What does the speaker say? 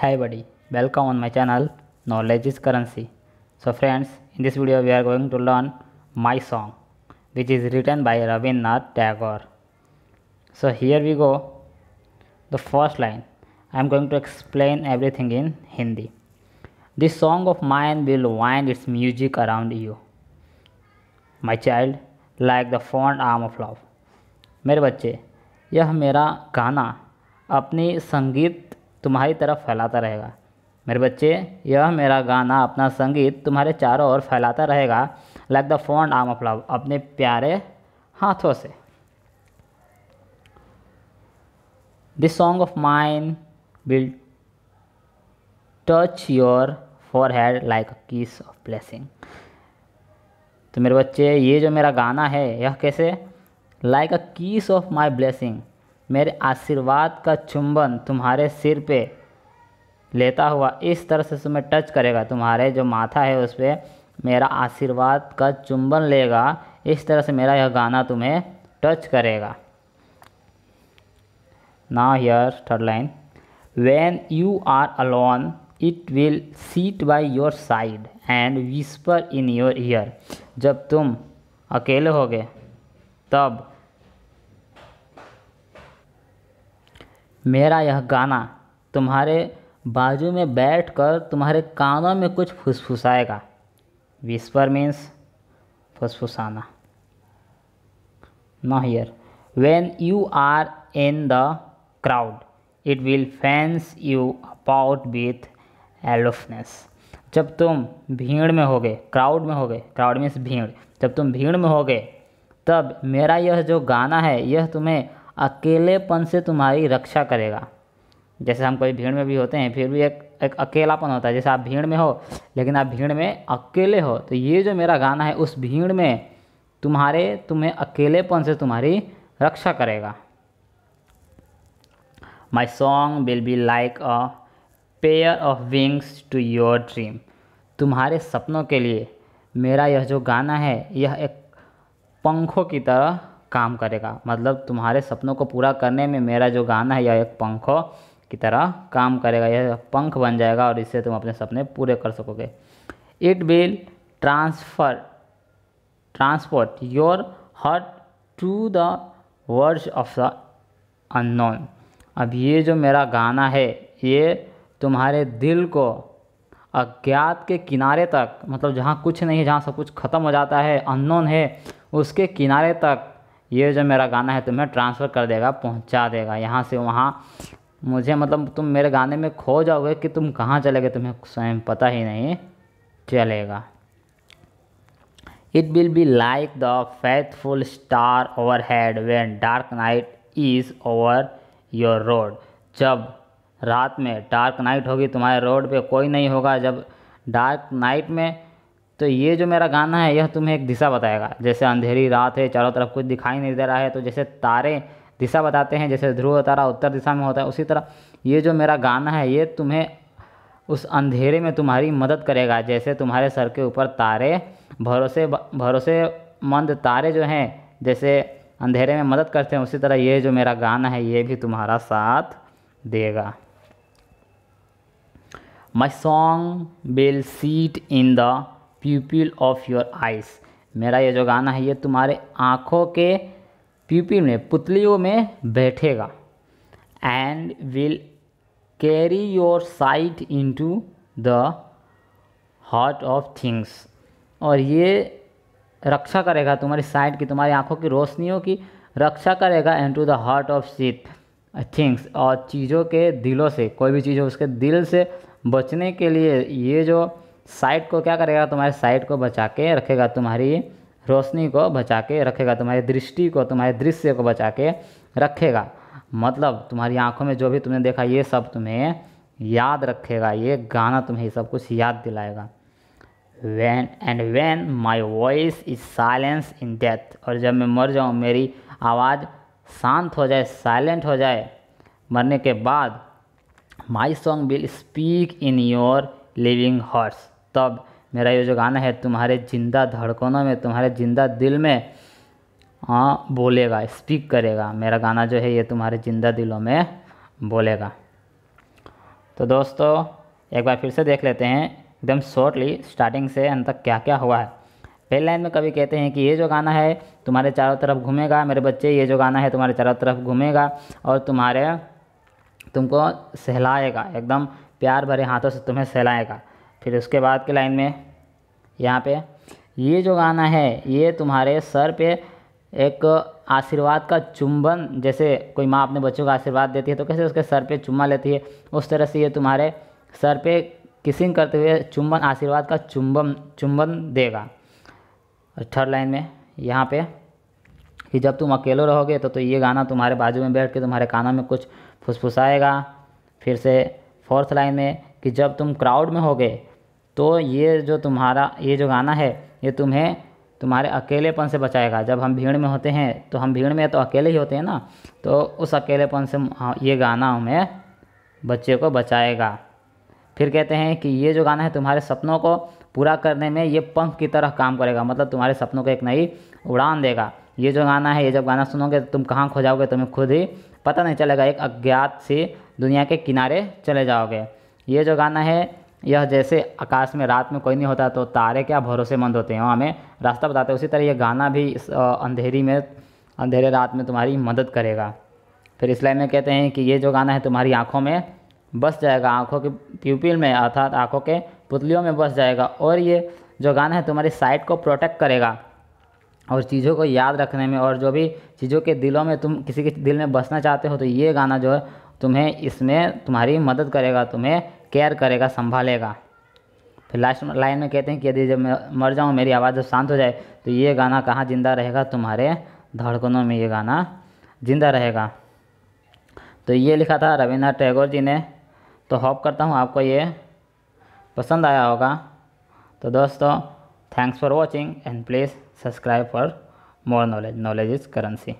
Hi buddy, welcome on my channel Knowledge is Currency. So friends, in this video we are going to learn My Song which is written by Rabindranath Tagore. So here we go. The first line. I am going to explain everything in Hindi. This song of mine will wind its music around you. My child, like the fond arm of love. मेरे बच्चे यह मेरा गाना अपनी संगीत तुम्हारी तरफ फैलाता रहेगा मेरे बच्चे यह मेरा गाना अपना संगीत तुम्हारे चारों ओर फैलाता रहेगा like the fond arm of love अपने प्यारे हाथों से this song of mine will touch your forehead like a kiss of blessing तो मेरे बच्चे ये जो मेरा गाना है यह कैसे like a kiss of my blessing मेरे आशीर्वाद का चुंबन तुम्हारे सिर पे लेता हुआ इस तरह से तुम्हें टच करेगा तुम्हारे जो माथा है उस पर मेरा आशीर्वाद का चुंबन लेगा इस तरह से मेरा यह गाना तुम्हें टच करेगा ना here third line when you are alone it will sit by your side and whisper in your ear जब तुम अकेले होगे तब मेरा यह गाना तुम्हारे बाजू में बैठ कर तुम्हारे कानों में कुछ फुसफुसाएगा विस्पर मीन्स फुसफुसाना no here when you are in the crowd it will fence you about with aloofness जब तुम भीड़ में होगे क्राउड में होगे क्राउड मीन्स भीड़ जब तुम भीड़ में होगे तब मेरा यह जो गाना है यह तुम्हें अकेलेपन से तुम्हारी रक्षा करेगा जैसे हम कोई भीड़ में भी होते हैं फिर भी एक एक अकेलापन होता है जैसे आप भीड़ में हो लेकिन आप भीड़ में अकेले हो तो ये जो मेरा गाना है उस भीड़ में तुम्हारे तुम्हें अकेलेपन से तुम्हारी रक्षा करेगा my song will be like a pair of wings to your dream तुम्हारे सपनों के लिए मेरा यह जो गाना है यह एक पंखों की तरह काम करेगा मतलब तुम्हारे सपनों को पूरा करने में मेरा जो गाना है यह एक पंखों की तरह काम करेगा यह पंख बन जाएगा और इससे तुम अपने सपने पूरे कर सकोगे it will transfer transport your heart to the words of the unknown अब ये जो मेरा गाना है ये तुम्हारे दिल को अज्ञात के किनारे तक मतलब जहाँ कुछ नहीं जहाँ सब कुछ ख़त्म हो जाता है अननोन है उसके किनारे तक ये जो मेरा गाना है तुम्हें ट्रांसफ़र कर देगा पहुंचा देगा यहाँ से वहाँ मुझे मतलब तुम मेरे गाने में खो जाओगे कि तुम कहाँ चले गए तुम्हें स्वयं पता ही नहीं चलेगा it will be like the faithful star overhead when dark night is over your road जब रात में डार्क नाइट होगी तुम्हारे रोड पे कोई नहीं होगा जब डार्क नाइट में तो ये जो मेरा गाना है यह तुम्हें एक दिशा बताएगा जैसे अंधेरी रात है चारों तरफ कुछ दिखाई नहीं दे रहा है तो जैसे तारे दिशा बताते हैं जैसे ध्रुव तारा उत्तर दिशा में होता है उसी तरह ये जो मेरा गाना है ये तुम्हें उस अंधेरे में तुम्हारी मदद करेगा जैसे तुम्हारे सर के ऊपर तारे भरोसे भरोसेमंद तारे जो हैं जैसे अंधेरे में मदद करते हैं उसी तरह ये जो मेरा गाना है ये भी तुम्हारा साथ देगा my song will sit in the pupil of your eyes मेरा ये जो गाना है ये तुम्हारे आँखों के प्यूपिल में पुतलियों में बैठेगा and will carry your sight to the heart of things और ये रक्षा करेगा तुम्हारी साइट की तुम्हारी आँखों की रोशनियों की रक्षा करेगा and to the heart of seat things और चीज़ों के दिलों से कोई भी चीज़ हो उसके दिल से बचने के लिए ये जो साइट को क्या करेगा तुम्हारे साइट को बचा के रखेगा तुम्हारी रोशनी को बचा के रखेगा तुम्हारी दृष्टि को तुम्हारे दृश्य को बचा के रखेगा मतलब तुम्हारी आंखों में जो भी तुमने देखा ये सब तुम्हें याद रखेगा ये गाना तुम्हें ये सब कुछ याद दिलाएगा when and when my voice is silence in death और जब मैं मर जाऊँ मेरी आवाज़ शांत हो जाए साइलेंट हो जाए मरने के बाद my song will speak in your living horse तब मेरा ये जो गाना है तुम्हारे जिंदा धड़कनों में तुम्हारे जिंदा दिल में हाँ बोलेगा स्पीक करेगा मेरा गाना जो है ये तुम्हारे जिंदा दिलों में बोलेगा तो दोस्तों एक बार फिर से देख लेते हैं एकदम शॉर्टली स्टार्टिंग से अंत तक क्या क्या हुआ है पहले लाइन में कभी कहते हैं कि ये जो गाना है तुम्हारे चारों तरफ घूमेगा मेरे बच्चे ये जो गाना है तुम्हारे चारों तरफ घूमेगा और तुम्हारे तुमको सहलाएगा एकदम प्यार भरे हाथों से तुम्हें सहलाएगा फिर उसके बाद के लाइन में यहाँ पे ये जो गाना है ये तुम्हारे सर पे एक आशीर्वाद का चुंबन जैसे कोई माँ अपने बच्चों का आशीर्वाद देती है तो कैसे उसके सर पे चुम्मा लेती है उस तरह से ये तुम्हारे सर पे किसिंग करते हुए चुंबन आशीर्वाद का चुंबन चुंबन देगा थर्ड लाइन में यहाँ पे कि जब तुम अकेले रहोगे तो तो ये गाना तुम्हारे बाजू में बैठ के तुम्हारे कानों में कुछ फुसफुसाएगा फिर से फोर्थ लाइन में कि जब तुम क्राउड में होगे तो ये जो तुम्हारा ये जो गाना है ये तुम्हें तुम्हारे अकेलेपन से बचाएगा जब हम भीड़ में होते हैं तो हम भीड़ में तो अकेले ही होते हैं ना तो उस अकेलेपन से हाँ, ये गाना हमें बच्चे को बचाएगा फिर कहते हैं कि ये जो गाना है तुम्हारे सपनों को पूरा करने में ये पंख की तरह काम करेगा मतलब तुम्हारे सपनों को एक नई उड़ान देगा ये जो गाना है ये जब गाना सुनोगे तो तुम कहाँ खो जाओगे तुम्हें खुद ही पता नहीं चलेगा एक अज्ञात सी दुनिया के किनारे चले जाओगे ये जो गाना है यह जैसे आकाश में रात में कोई नहीं होता तो तारे क्या भरोसेमंद होते हैं और हमें रास्ता बताते हैं उसी तरह यह गाना भी इस अंधेरी में अंधेरे रात में तुम्हारी मदद करेगा फिर लाइन में कहते हैं कि ये जो गाना है तुम्हारी आँखों में बस जाएगा आँखों के प्यूपिल में अर्थात आँखों के पुतलियों में बस जाएगा और ये जो गाना है तुम्हारी साइट को प्रोटेक्ट करेगा और चीज़ों को याद रखने में और जो भी चीज़ों के दिलों में तुम किसी के दिल में बसना चाहते हो तो ये गाना जो है तुम्हें इसमें तुम्हारी मदद करेगा तुम्हें केयर करेगा संभालेगा फिर लास्ट लाइन में कहते हैं कि यदि जब मैं मर जाऊँ मेरी आवाज़ जब शांत हो जाए तो ये गाना कहाँ जिंदा रहेगा तुम्हारे धड़कनों में ये गाना जिंदा रहेगा तो ये लिखा था रविन्द्रनाथ टैगोर जी ने तो होप करता हूँ आपको ये पसंद आया होगा तो दोस्तों thanks for watching and please subscribe for more knowledge knowledge is currency